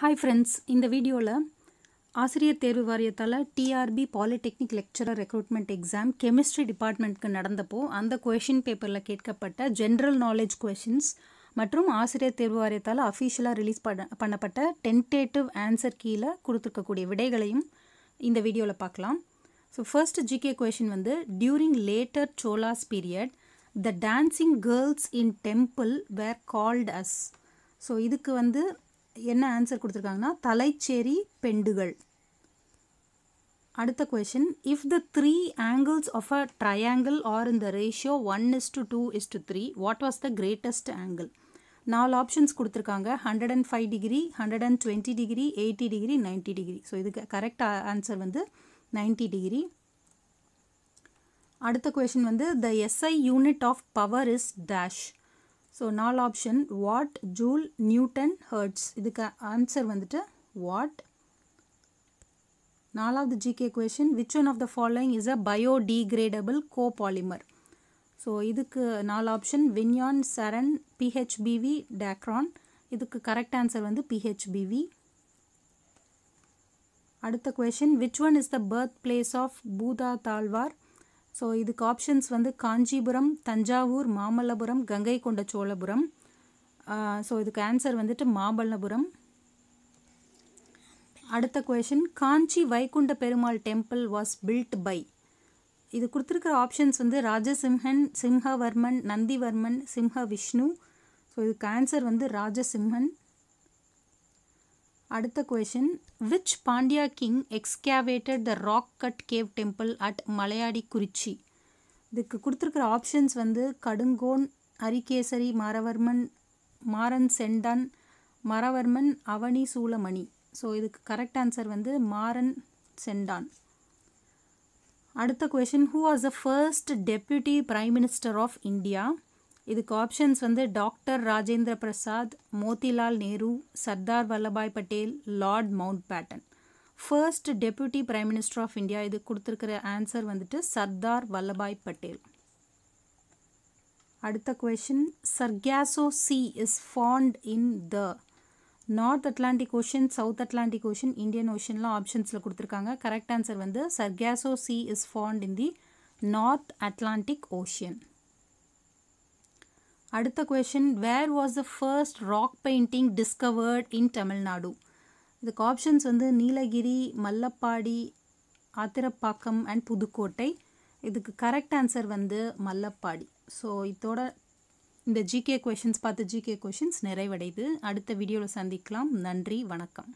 hi friends இந்த வீடியோவில் ஆசிரியர் தேர்வு வாரியத்தால் TRB polytechnic lecturer recruitment exam chemistry டிபார்ட்மெண்ட்க்கு நடந்தப்போ அந்த கொஷின் பேப்பரில் கேட்கப்பட்ட ஜென்ரல் நாலேஜ் கொஷின்ஸ் மற்றும் ஆசிரியர் தேர்வு வாரியத்தால் அஃபீஷியலாக ரிலீஸ் பண்ண பண்ணப்பட்ட டென்டேட்டிவ் ஆன்சர் கீழே கொடுத்துருக்கக்கூடிய விடைகளையும் இந்த வீடியோவில் பார்க்கலாம் ஸோ ஃபர்ஸ்ட் ஜிகே கொஷின் வந்து during later Cholas period the dancing girls in temple were called as so இதுக்கு வந்து என்ன ஆன்சர் கொடுத்துருக்காங்கன்னா தலைச்சேரி பெண்டுகள் அடுத்த question if the three angles of a triangle are in the ratio one is to two is to three what was the greatest angle நாலு options கொடுத்துருக்காங்க hundred and five degree hundred and twenty degree eighty degree ninety degree so இதுக்கு correct answer வந்து ninety degree அடுத்த question வந்து the SI unit of power is dash so நாலு option what joule newton hertz இதுக்கு answer வந்துட்டு watt நாலாவது GK question which one of the following is a biodegradable copolymer so இதுக்கு நாலு option வின்யான் சரண் பிஹெச்பிவி டேக்ரான் இதுக்கு correct answer வந்து PHBV அடுத்த question which one is the birth place of Bhoothathalvar so இதுக்கு options வந்து காஞ்சிபுரம் தஞ்சாவூர் மாமல்லபுரம் கங்கை கொண்ட சோழபுரம் ஸோ இதுக்கு ஆன்சர் வந்துட்டு மாமல்லபுரம் அடுத்த question Kanchi Vaikunta Perumal temple was built by இது கொடுத்துருக்கிற ஆப்ஷன்ஸ் வந்து ராஜசிம்ஹன் சிம்ஹவர்மன் நந்திவர்மன் சிம்ஹ விஷ்ணு ஸோ இதுக்கு ஆன்சர் வந்து ராஜசிம்ஹன் அடுத்த question which Pandya king excavated the rock cut cave temple at Malayadi Kurichi இதுக்கு கொடுத்துருக்குற ஆப்ஷன்ஸ் வந்து கடுங்கோன் அரிகேசரி மரவர்மன் மாறன் செண்டான் மரவர்மன் அவனி சூளமணி ஸோ இதுக்கு கரெக்ட் ஆன்சர் வந்து மாறன் செண்டான் அடுத்த question who was the first deputy prime minister of India இதுக்கு ஆப்ஷன்ஸ் வந்து doctor Rajendra Prasad Motilal Nehru Sardar Vallabhbhai Patel lord Mountbatten first deputy prime minister of India இது கொடுத்துருக்கிற ஆன்சர் வந்துட்டு சர்தார் வல்லபாய் பட்டேல் அடுத்த question Sargasso sea is found in the north Atlantic ocean south Atlantic ocean Indian ஓஷன்லாம் ஆப்ஷன்ஸில் கொடுத்துருக்காங்க correct answer வந்து Sargasso sea is found in the north Atlantic ocean அடுத்த question where was the first rock painting discovered in Tamil Nadu இதுக்கு options வந்து Nilgiri Mallappadi Athirappakkam and Pudukkottai இதுக்கு correct answer வந்து Mallappadi so இதோட இந்த ஜிகே கொஷின்ஸ் பார்த்து ஜிகே கொஷின்ஸ் நிறைவடைது அடுத்த வீடியோவில் சந்திக்கலாம் நன்றி வணக்கம்